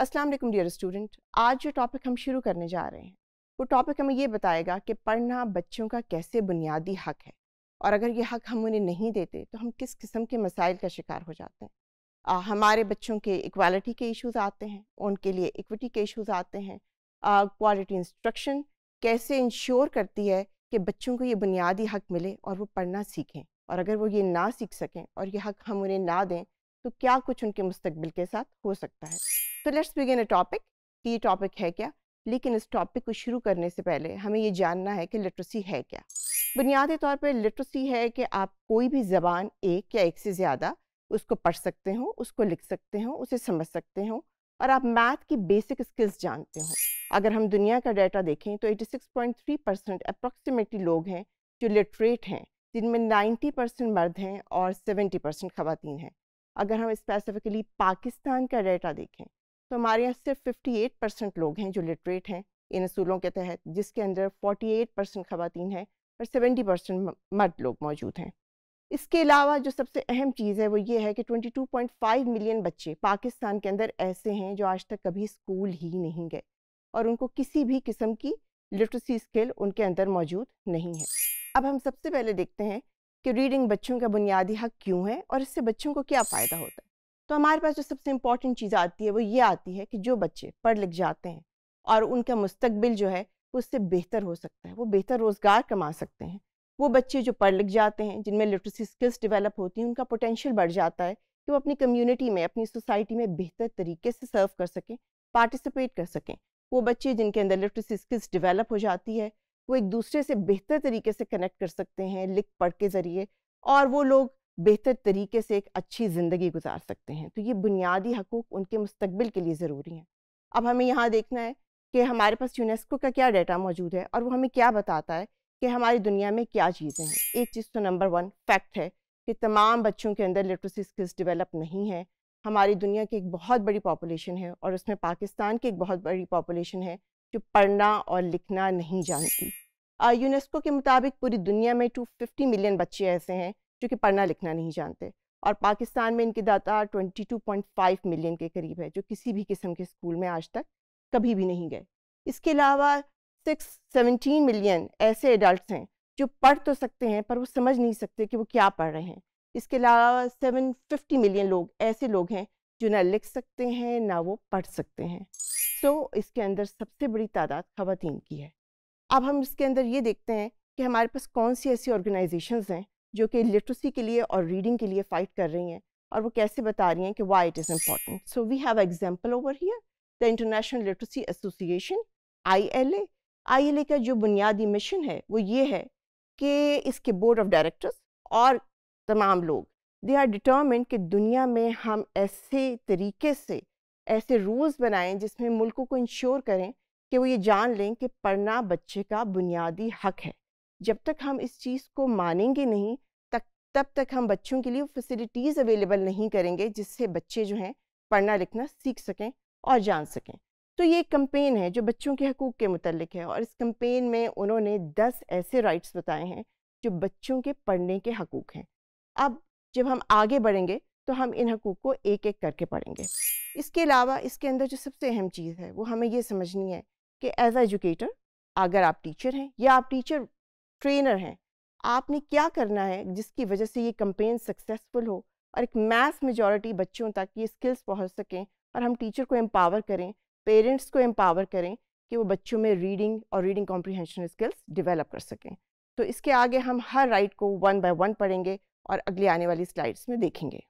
अस्सलाम वालेकुम dear student आज जो टॉपिक हम शुरू करने जा रहे हैं वो टॉपिक हमें ये बताएगा कि पढ़ना बच्चों का कैसे बुनियादी हक है और अगर ये हक हम उन्हें नहीं देते तो हम किस किस्म के मसाइल का शिकार हो जाते हैं आ, हमारे बच्चों के इक्वालिटी के इश्यूज आते हैं उनके लिए इक्विटी के इश्यूज आते हैं क्वालिटी इंस्ट्रक्शन कैसे इंश्योर करती है कि बच्चों को ये बुनियादी हक मिले और वो पढ़ना सीखें और अगर वो ये ना सीख सकें और ये हक हम उन्हें ना दें तो क्या कुछ उनके मुस्तबिल के साथ हो सकता है तो लेट्स बिगिन अ टॉपिक कि ये टॉपिक है क्या लेकिन इस टॉपिक को शुरू करने से पहले हमें ये जानना है कि लिटरेसी है क्या बुनियादी तौर पर लिटरेसी है कि आप कोई भी ज़बान एक या एक से ज़्यादा उसको पढ़ सकते हो उसको लिख सकते हो उसे समझ सकते हो और आप मैथ की बेसिक स्किल्स जानते हो अगर हम दुनिया का डाटा देखें तो 86.3 परसेंट अप्रॉक्सीमेटली लोग हैं जो लिटरेट हैं जिनमें 90 परसेंट मर्द हैं और 70 परसेंट खातन हैं अगर हम स्पेसिफिकली पाकिस्तान का डाटा देखें तो हमारे यहाँ सिर्फ 58 परसेंट लोग हैं जो लिटरेट हैं इन असूलों के तहत जिसके अंदर 48 परसेंट खुतिन हैं और 70 परसेंट मर्द लोग मौजूद हैं इसके अलावा जो सबसे अहम चीज़ है वो ये है कि 22.5 मिलियन बच्चे पाकिस्तान के अंदर ऐसे हैं जो आज तक कभी स्कूल ही नहीं गए और उनको किसी भी किस्म की लिटरेसी स्किल उनके अंदर मौजूद नहीं है अब हम सबसे पहले देखते हैं कि रीडिंग बच्चों का बुनियादी हक क्यों है और इससे बच्चों को क्या फ़ायदा होता है तो हमारे पास जो सबसे इम्पॉर्टेंट चीज़ आती है वो ये आती है कि जो बच्चे पढ़ लिख जाते हैं और उनका मुस्तबिल जो है उससे बेहतर हो सकता है वो बेहतर रोज़गार कमा सकते हैं वो बच्चे जो पढ़ लिख जाते हैं जिनमें लिटरेसी स्किल्स डेवलप होती हैं उनका पोटेंशियल बढ़ जाता है कि वो अपनी कम्युनिटी में अपनी सोसाइटी में बेहतर तरीके से सर्व कर सकें पार्टिसिपेट कर सकें वो बच्चे जिनके अंदर लिटरेसी स्किल्स डेवलप हो जाती है वो एक दूसरे से बेहतर तरीके से कनेक्ट कर सकते हैं लिख पढ़ के ज़रिए और वो लोग बेहतर तरीके से एक अच्छी ज़िंदगी गुजार सकते हैं तो ये बुनियादी हकूक़ उनके मुस्तबिल के लिए ज़रूरी हैं अब हमें यहाँ देखना है कि हमारे पास यूनेस्को का क्या डाटा मौजूद है और वो हमें क्या बताता है कि हमारी दुनिया में क्या चीज़ें हैं एक चीज़ तो नंबर वन फैक्ट है कि तमाम बच्चों के अंदर लिटरेसी स्किल्स डेवलप नहीं है हमारी दुनिया की एक बहुत बड़ी पॉपुलेशन है और उसमें पाकिस्तान की एक बहुत बड़ी पॉपुलेशन है जो पढ़ना और लिखना नहीं जानती यूनेस्को के मुताबिक पूरी दुनिया में टू मिलियन बच्चे ऐसे हैं जो कि पढ़ना लिखना नहीं जानते और पाकिस्तान में इनकी पॉइंट 22.5 मिलियन के करीब है जो किसी भी किस्म के स्कूल में आज तक कभी भी नहीं गए इसके अलावा सिक्स सेवनटीन मिलियन ऐसे एडल्ट हैं जो पढ़ तो सकते हैं पर वो समझ नहीं सकते कि वो क्या पढ़ रहे हैं इसके अलावा सेवन फिफ्टी मिलियन लोग ऐसे लोग हैं जो ना लिख सकते हैं ना वो पढ़ सकते हैं सो so, इसके अंदर सबसे बड़ी तादाद खातन की है अब हम इसके अंदर ये देखते हैं कि हमारे पास कौन सी ऐसी ऑर्गेनाइजेशंस हैं जो कि लिटरेसी के लिए और रीडिंग के लिए फ़ाइट कर रही हैं और वो कैसे बता रही हैं कि why it is important so we have example over here the international literacy association I L A I L A का जो बुनियादी मिशन है वो ये है कि इसके बोर्ड ऑफ डायरेक्टर्स और तमाम लोग दे आर डिटर्मेंट कि दुनिया में हम ऐसे तरीके से ऐसे रूल्स बनाएं जिसमें मुल्कों को इंश्योर करें कि वो ये जान लें कि पढ़ना बच्चे का बुनियादी हक है जब तक हम इस चीज़ को मानेंगे नहीं तक तब तक हम बच्चों के लिए फैसिलिटीज़ अवेलेबल नहीं करेंगे जिससे बच्चे जो हैं पढ़ना लिखना सीख सकें और जान सकें तो ये एक कम्पेन है जो बच्चों के हकूक़ के मतलब है और इस कम्पेन में उन्होंने दस ऐसे राइट्स बताए हैं जो बच्चों के पढ़ने के हकूक़ हैं अब जब हम आगे बढ़ेंगे तो हम इन हकूक़ को एक एक करके पढ़ेंगे इसके अलावा इसके अंदर जो सबसे अहम चीज़ है वो हमें ये समझनी है कि एज एजुकेटर अगर आप टीचर हैं या आप टीचर ट्रेनर हैं आपने क्या करना है जिसकी वजह से ये कंपेन सक्सेसफुल हो और एक मैस मेजॉरिटी बच्चों तक ये स्किल्स पहुंच सकें और हम टीचर को एम्पावर करें पेरेंट्स को एम्पावर करें कि वो बच्चों में रीडिंग और रीडिंग कॉम्प्रीहेंशन स्किल्स डेवलप कर सकें तो इसके आगे हम हर राइट को वन बाय वन पढ़ेंगे और अगले आने वाली स्लाइड्स में देखेंगे